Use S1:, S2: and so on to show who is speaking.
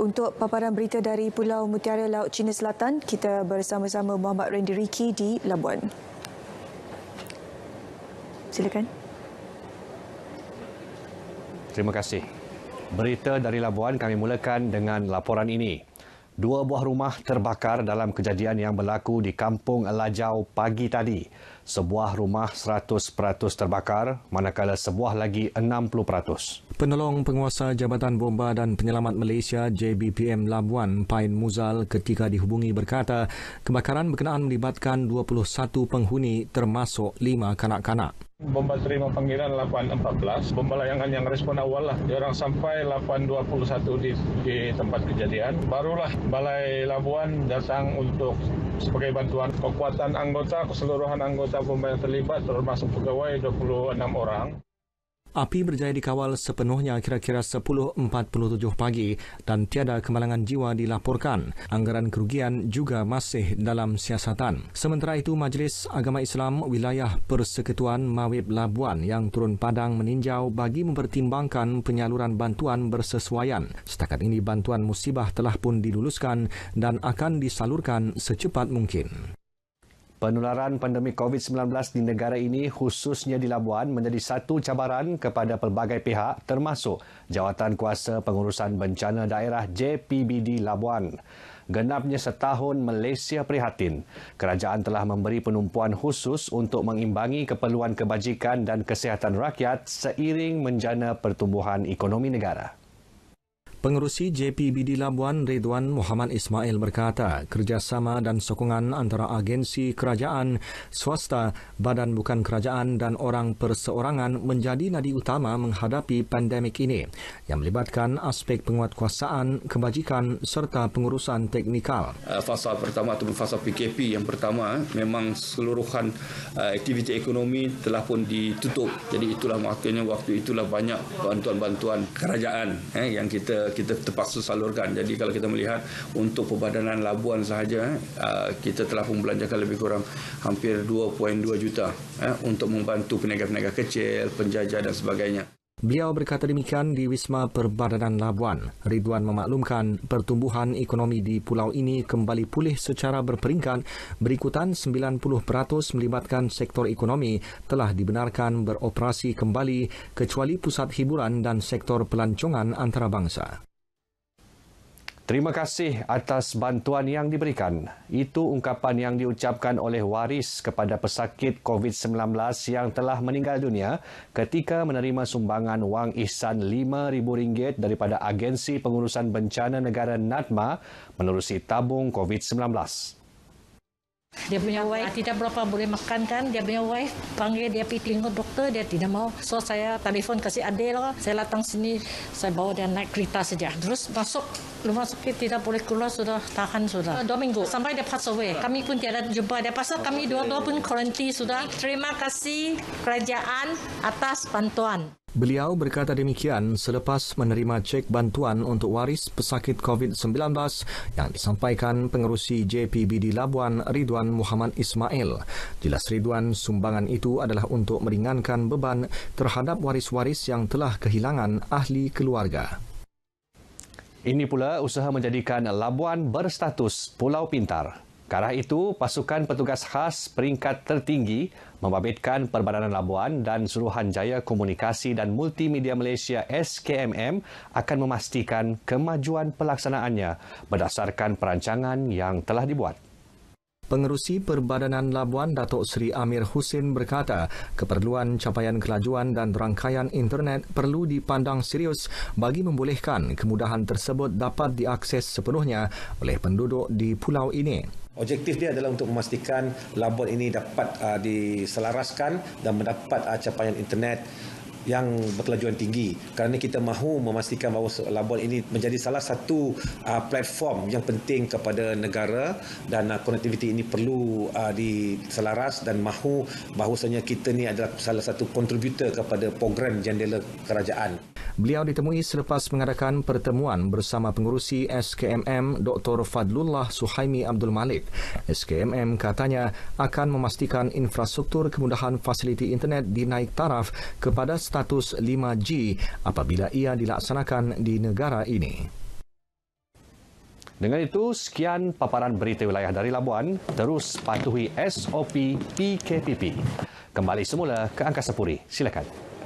S1: Untuk paparan berita dari Pulau Mutiara Laut Cina Selatan, kita bersama-sama Muhammad Randy
S2: Ricky di Labuan. Silakan. Terima kasih. Berita dari Labuan kami mulakan dengan laporan ini. Dua buah rumah terbakar dalam kejadian yang berlaku di Kampung Lajau pagi tadi. Sebuah rumah 100% terbakar, manakala sebuah lagi 60%.
S1: Penolong Penguasa Jabatan Bomba dan Penyelamat Malaysia JBPM Labuan, Pain Muzal ketika dihubungi berkata, kebakaran berkenaan melibatkan 21 penghuni termasuk 5 kanak-kanak.
S2: Bomba terima panggilan 8.14, bomba layangan yang respon awal lah. orang sampai 8.21 di, di tempat kejadian. Barulah Balai Labuan datang untuk sebagai bantuan kekuatan anggota, keseluruhan anggota bomba yang terlibat termasuk pegawai 26 orang.
S1: Api berjaya dikawal sepenuhnya kira-kira 10.47 pagi dan tiada kemalangan jiwa dilaporkan. Anggaran kerugian juga masih dalam siasatan. Sementara itu, Majlis Agama Islam Wilayah Persekutuan Mawib Labuan yang turun padang meninjau bagi mempertimbangkan penyaluran bantuan bersesuaian. Setakat ini, bantuan musibah telah pun diluluskan dan akan disalurkan secepat mungkin.
S2: Penularan pandemik COVID-19 di negara ini khususnya di Labuan menjadi satu cabaran kepada pelbagai pihak termasuk Jawatan Kuasa Pengurusan Bencana Daerah JPBD Labuan. Genapnya setahun Malaysia prihatin. Kerajaan telah memberi penumpuan khusus untuk mengimbangi keperluan kebajikan dan kesihatan rakyat seiring menjana pertumbuhan ekonomi negara.
S1: Pengerusi JPBD Labuan Ridwan Muhammad Ismail berkata, kerjasama dan sokongan antara agensi kerajaan, swasta, badan bukan kerajaan dan orang perseorangan menjadi nadi utama menghadapi pandemik ini yang melibatkan aspek penguatkuasaan, kebajikan serta pengurusan teknikal. Eh, fasa pertama atau fasa PKP yang pertama eh, memang seluruhan eh, aktiviti ekonomi telah pun ditutup. Jadi itulah maknanya waktu itulah banyak bantuan-bantuan kerajaan yang kita kita terpaksa salurkan. Jadi kalau kita melihat untuk perbadanan labuan sahaja eh, ah, kita telah pun belanjakan lebih kurang hampir 2.2 juta eh, untuk membantu peniaga-peniaga kecil, penjaja dan sebagainya. Beliau berkata demikian di Wisma Perbadanan Labuan. Ridwan memaklumkan pertumbuhan ekonomi di pulau ini kembali pulih secara berperingkat berikutan 90% melibatkan sektor ekonomi telah dibenarkan beroperasi kembali kecuali pusat
S2: hiburan dan sektor pelancongan antarabangsa. Terima kasih atas bantuan yang diberikan. Itu ungkapan yang diucapkan oleh waris kepada pesakit COVID-19 yang telah meninggal dunia ketika menerima sumbangan wang ihsan RM5,000 daripada Agensi Pengurusan Bencana Negara NADMA menerusi tabung COVID-19. Dia punya
S1: wife tidak berapa boleh makan kan. Dia punya wife panggil dia pergi tengok doktor, dia tidak mau. So saya telefon kasih Adele, lah. saya datang sini, saya bawa dia naik kereta saja. Terus masuk rumah sakit tidak boleh keluar sudah tahan sudah ah, dua minggu sampai dia pass away ah. kami pun tiada jumpa dia pasal okay. kami dua dua pun kuarantin sudah terima kasih kerajaan atas bantuan Beliau berkata demikian selepas menerima cek bantuan untuk waris pesakit COVID-19 yang disampaikan pengerusi JPBD Labuan Ridwan Muhammad Ismail. Jelas Ridwan, sumbangan itu adalah untuk meringankan beban terhadap
S2: waris-waris yang telah kehilangan ahli keluarga. Ini pula usaha menjadikan Labuan berstatus Pulau Pintar. Ke itu, pasukan petugas khas peringkat tertinggi membabitkan Perbadanan Labuan dan Suruhanjaya Komunikasi dan Multimedia Malaysia SKMM akan memastikan kemajuan pelaksanaannya berdasarkan perancangan yang telah dibuat. Pengerusi Perbadanan
S1: Labuan Datuk Seri Amir Husin berkata, keperluan capaian kelajuan dan rangkaian internet perlu dipandang serius bagi membolehkan kemudahan tersebut dapat diakses sepenuhnya oleh penduduk di pulau ini. Objektif dia adalah untuk memastikan Labuan ini dapat uh, diselaraskan dan mendapat uh, capaian internet yang berkelajuan tinggi kerana kita mahu memastikan bahawa Labuan ini menjadi salah satu uh, platform yang penting kepada negara dan uh, konektiviti ini perlu uh, diselaras dan mahu bahawasanya kita ini adalah salah satu kontributor kepada program jendela kerajaan. Beliau ditemui selepas mengadakan pertemuan bersama pengurusi SKMM Dr. Fadlullah Suhaimi Abdul Malik. SKMM katanya akan memastikan infrastruktur kemudahan fasiliti internet dinaik taraf kepada status 5G
S2: apabila ia dilaksanakan di negara ini. Dengan itu, sekian paparan berita wilayah dari Labuan. Terus patuhi SOP PKPP. Kembali semula ke Angkasa Puri. Silakan.